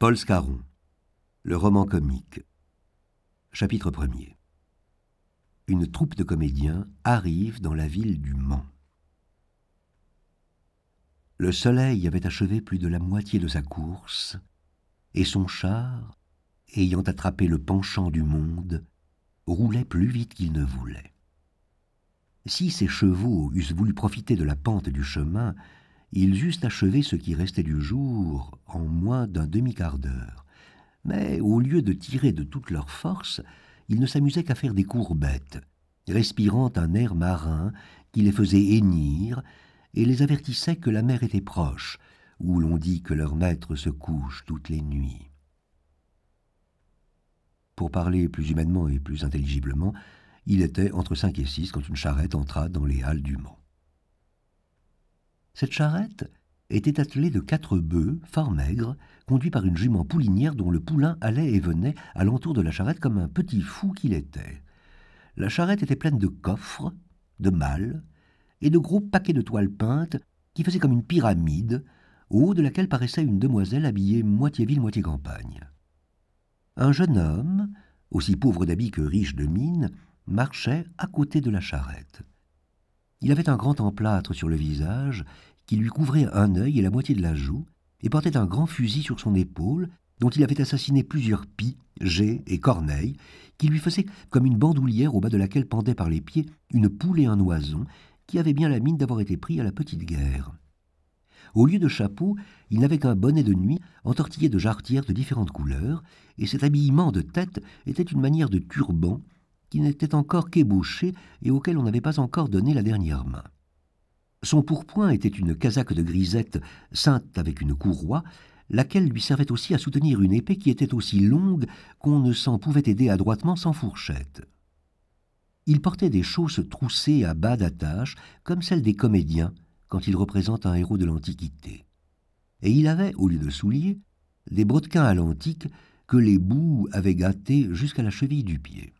Paul Scarron, le roman comique. Chapitre 1 Une troupe de comédiens arrive dans la ville du Mans. Le soleil avait achevé plus de la moitié de sa course, et son char, ayant attrapé le penchant du monde, roulait plus vite qu'il ne voulait. Si ses chevaux eussent voulu profiter de la pente du chemin, ils eussent achevé ce qui restait du jour en moins d'un demi-quart d'heure. Mais au lieu de tirer de toutes leurs forces, ils ne s'amusaient qu'à faire des courbettes, respirant un air marin qui les faisait hennir et les avertissait que la mer était proche, où l'on dit que leur maître se couche toutes les nuits. Pour parler plus humainement et plus intelligiblement, il était entre cinq et six quand une charrette entra dans les halles du Mans. Cette charrette était attelée de quatre bœufs, fort maigres, conduits par une jument poulinière dont le poulain allait et venait à l'entour de la charrette comme un petit fou qu'il était. La charrette était pleine de coffres, de malles et de gros paquets de toiles peintes qui faisaient comme une pyramide, au haut de laquelle paraissait une demoiselle habillée moitié ville, moitié campagne. Un jeune homme, aussi pauvre d'habit que riche de mine, marchait à côté de la charrette. Il avait un grand emplâtre sur le visage qui lui couvrait un œil et la moitié de la joue, et portait un grand fusil sur son épaule, dont il avait assassiné plusieurs pies, jets et corneilles, qui lui faisaient comme une bandoulière au bas de laquelle pendait par les pieds une poule et un oison, qui avaient bien la mine d'avoir été pris à la petite guerre. Au lieu de chapeau, il n'avait qu'un bonnet de nuit entortillé de jarretières de différentes couleurs, et cet habillement de tête était une manière de turban qui n'était encore qu'ébauché et auquel on n'avait pas encore donné la dernière main. Son pourpoint était une casaque de grisette ceinte avec une courroie, laquelle lui servait aussi à soutenir une épée qui était aussi longue qu'on ne s'en pouvait aider adroitement sans fourchette. Il portait des chausses troussées à bas d'attache, comme celles des comédiens quand ils représentent un héros de l'Antiquité. Et il avait, au lieu de souliers, des brodequins à l'antique que les boues avaient gâtés jusqu'à la cheville du pied.